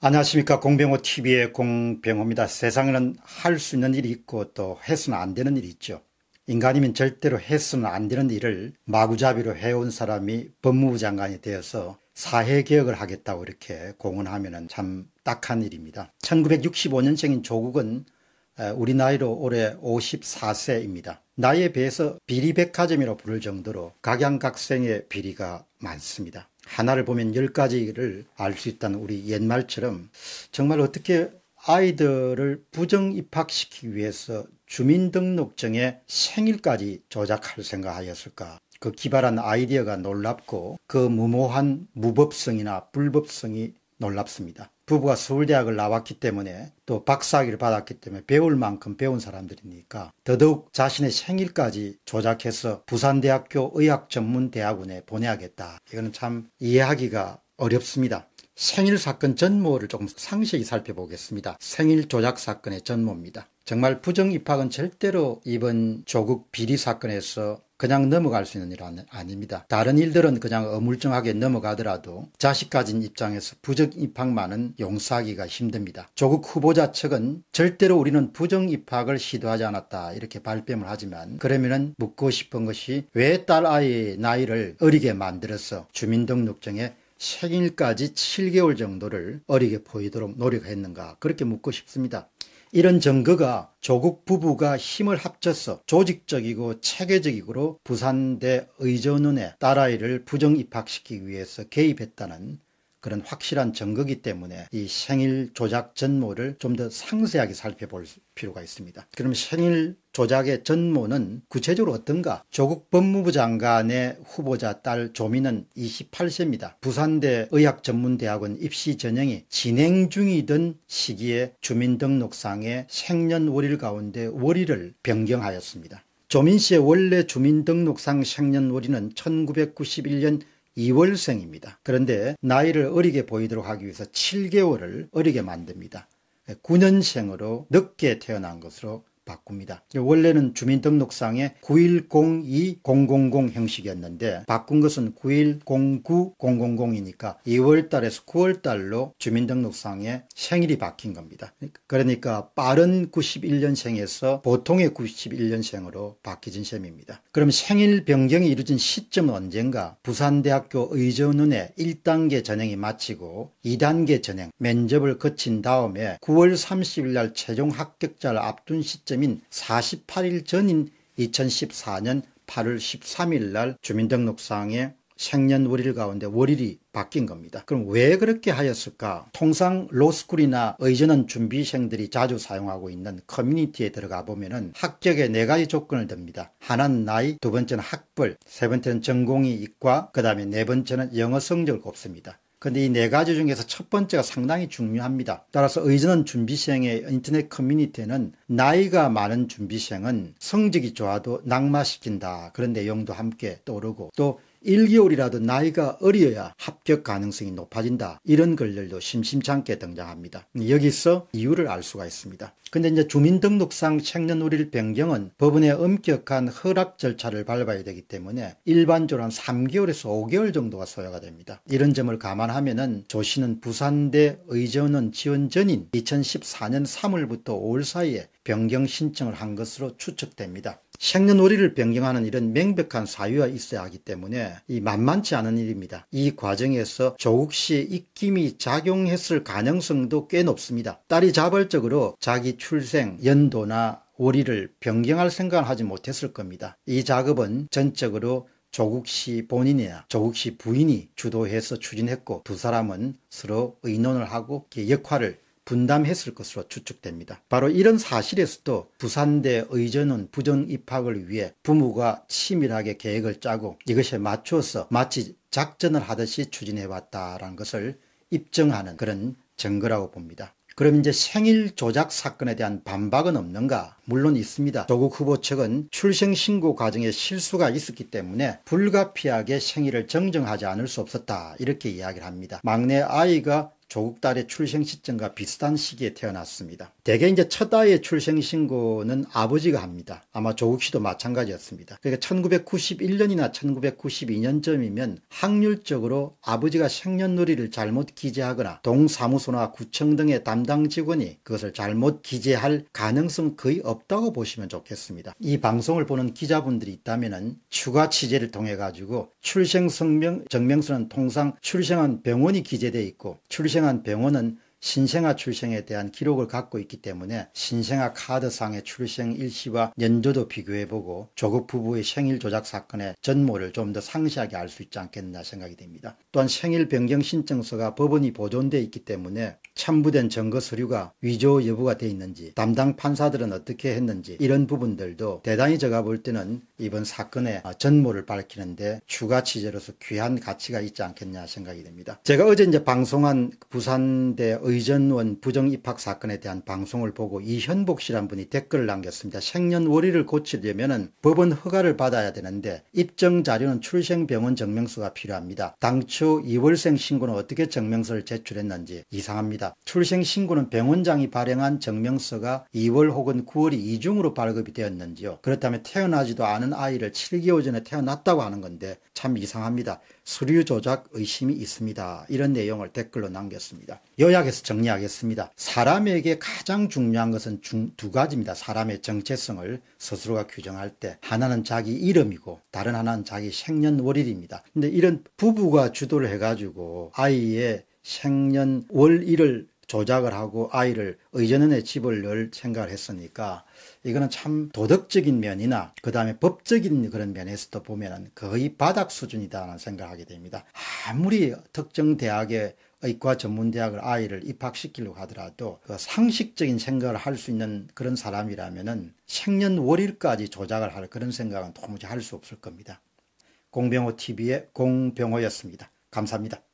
안녕하십니까 공병호 TV의 공병호입니다. 세상에는 할 수 있는 일이 있고 또 해서는 안 되는 일이 있죠. 인간이면 절대로 해서는 안 되는 일을 마구잡이로 해온 사람이 법무부 장관이 되어서 사회개혁을 하겠다고 이렇게 공언하면 참 딱한 일입니다. 1965년생인 조국은 우리 나이로 올해 54세입니다. 나이에 비해서 비리백화점이라 부를 정도로 각양각생의 비리가 많습니다. 하나를 보면 열 가지를 알 수 있다는 우리 옛말처럼 정말 어떻게 아이들을 부정 입학시키기 위해서 주민등록증에 생일까지 조작할 생각하였을까? 그 기발한 아이디어가 놀랍고 그 무모한 무법성이나 불법성이 놀랍습니다. 부부가 서울대학을 나왔기 때문에 또 박사학위를 받았기 때문에 배울 만큼 배운 사람들이니까 더더욱 자신의 생일까지 조작해서 부산대학교 의학전문대학원에 보내야겠다. 이거는 참 이해하기가 어렵습니다. 생일 사건 전모를 조금 상세히 살펴보겠습니다. 생일 조작 사건의 전모입니다. 정말 부정 입학은 절대로 이번 조국 비리 사건에서 그냥 넘어갈 수 있는 일은 아닙니다. 다른 일들은 그냥 어물쩡하게 넘어가더라도 자식 가진 입장에서 부정 입학만은 용서하기가 힘듭니다. 조국 후보자 측은 절대로 우리는 부정 입학을 시도하지 않았다 이렇게 발뺌을 하지만 그러면 묻고 싶은 것이 왜 딸 아이의 나이를 어리게 만들어서 주민등록증에 생일까지 7개월 정도를 어리게 보이도록 노력했는가 그렇게 묻고 싶습니다. 이런 증거가 조국 부부가 힘을 합쳐서 조직적이고 체계적이고 부산대 의전원에 딸아이를 부정 입학시키기 위해서 개입했다는 그런 확실한 증거기 때문에 이 생일 조작 전모를 좀 더 상세하게 살펴볼 필요가 있습니다. 그럼 생일 조작의 전모는 구체적으로 어떤가? 조국 법무부 장관의 후보자 딸조민은 28세입니다. 부산대 의학전문대학원 입시 전형이 진행 중이던 시기에 주민등록상의 생년월일 가운데 월일을 변경하였습니다. 조민 씨의 원래 주민등록상 생년월일은 1991년 2월생입니다. 그런데 나이를 어리게 보이도록 하기 위해서 7개월을 어리게 만듭니다. 9년생으로 늦게 태어난 것으로 바꿉니다. 원래는 주민등록상에 9102000 형식이었는데 바꾼 것은 9109000이니까 2월달에서 9월달로 주민등록상에 생일이 바뀐 겁니다. 그러니까 빠른 91년생에서 보통의 91년생으로 바뀌진 셈입니다. 그럼 생일 변경이 이루어진 시점은 언젠가 부산대학교 의전원에 1단계 전형이 마치고 2단계 전형 면접을 거친 다음에 9월 30일 날 최종 합격자를 앞둔 시점 때쯤인 48일 전인 2014년 8월 13일 날 주민등록상에 생년월일 가운데 월일이 바뀐 겁니다. 그럼 왜 그렇게 하였을까? 통상 로스쿨이나 의전원 준비생들이 자주 사용하고 있는 커뮤니티에 들어가 보면은 합격의 네 가지 조건을 듭니다. 하나는 나이, 두 번째는 학벌, 세 번째는 전공이 이과, 그 다음에 네 번째는 영어 성적을 꼽습니다. 근데 이 네 가지 중에서 첫 번째가 상당히 중요합니다. 따라서 의전은 준비생의 인터넷 커뮤니티에는 나이가 많은 준비생은 성적이 좋아도 낙마시킨다. 그런 내용도 함께 떠오르고 또 1개월이라도 나이가 어려야 합격 가능성이 높아진다. 이런 글들도 심심찮게 등장합니다. 여기서 이유를 알 수가 있습니다. 근데 이제 주민등록상 생년월일 변경은 법원의 엄격한 허락 절차를 밟아야 되기 때문에 일반적으로 한 3개월에서 5개월 정도가 소요가 됩니다. 이런 점을 감안하면조 씨는 부산대 의전원 지원 전인 2014년 3월부터 5월 사이에 변경 신청을 한 것으로 추측됩니다. 생년월일을 변경하는 일은 명백한 사유가 있어야 하기 때문에 이 만만치 않은 일입니다. 이 과정에서 조국 씨의 입김이 작용했을 가능성도 꽤 높습니다. 딸이 자발적으로 자기 출생 연도나 월일을 변경할 생각을 하지 못했을 겁니다. 이 작업은 전적으로 조국 씨 본인이나 조국 씨 부인이 주도해서 추진했고 두 사람은 서로 의논을 하고 그 역할을 분담했을 것으로 추측됩니다. 바로 이런 사실에서도 부산대 의전은 부정 입학을 위해 부모가 치밀하게 계획을 짜고 이것에 맞추어서 마치 작전을 하듯이 추진해왔다라는 것을 입증하는 그런 증거라고 봅니다. 그럼 이제 생일 조작 사건에 대한 반박은 없는가? 물론 있습니다. 조국 후보 측은 출생신고 과정에 실수가 있었기 때문에 불가피하게 생일을 정정하지 않을 수 없었다 이렇게 이야기를 합니다. 막내 아이가 조국 딸의 출생 시점과 비슷한 시기에 태어났습니다. 대개 이제 첫 아이의 출생 신고는 아버지가 합니다. 아마 조국 씨도 마찬가지였습니다. 그러니까 1991년이나 1992년쯤이면 확률적으로 아버지가 생년월일을 잘못 기재하거나 동사무소나 구청 등의 담당 직원이 그것을 잘못 기재할 가능성 거의 없다고 보시면 좋겠습니다. 이 방송을 보는 기자분들이 있다면은 추가 취재를 통해 가지고 출생 성명 증명서는 통상 출생한 병원이 기재돼 있고 출생 발생한 병원은 신생아 출생에 대한 기록을 갖고 있기 때문에 신생아 카드상의 출생 일시와 연도도 비교해보고 조국 부부의 생일 조작 사건의 전모를 좀 더 상세하게 알 수 있지 않겠나 생각이 됩니다. 또한 생일 변경 신청서가 법원이 보존돼 있기 때문에 첨부된 증거 서류가 위조 여부가 돼 있는지 담당 판사들은 어떻게 했는지 이런 부분들도 대단히 제가 볼 때는 이번 사건의 전모를 밝히는데 추가 취재로서 귀한 가치가 있지 않겠냐 생각이 됩니다. 제가 어제 이제 방송한 부산대 의전원 부정 입학 사건에 대한 방송을 보고 이현복 씨란 분이 댓글을 남겼습니다. 생년월일을 고치려면 법원 허가를 받아야 되는데 입증 자료는 출생병원 증명서가 필요합니다. 당초 2월생 신고는 어떻게 증명서를 제출했는지 이상합니다. 출생신고는 병원장이 발행한 증명서가 2월 혹은 9월이 이중으로 발급이 되었는지요. 그렇다면 태어나지도 않은 아이를 7개월 전에 태어났다고 하는 건데 참 이상합니다. 수류 조작 의심이 있습니다. 이런 내용을 댓글로 남겼습니다. 요약해서 해서 정리하겠습니다. 사람에게 가장 중요한 것은 중, 두 가지입니다. 사람의 정체성을 스스로가 규정할 때 하나는 자기 이름이고 다른 하나는 자기 생년월일입니다. 근데 이런 부부가 주도를 해가지고 아이의 생년월일을 조작을 하고 아이를 의전원에 집을 넣을 생각을 했으니까 이거는 참 도덕적인 면이나 그 다음에 법적인 그런 면에서도 보면 거의 바닥 수준이다라는 생각을 하게 됩니다. 아무리 특정 대학의 의과 전문대학을 아이를 입학시키려고 하더라도 그 상식적인 생각을 할 수 있는 그런 사람이라면은 생년월일까지 조작을 할 그런 생각은 도무지 할 수 없을 겁니다. 공병호 TV의 공병호였습니다. 감사합니다.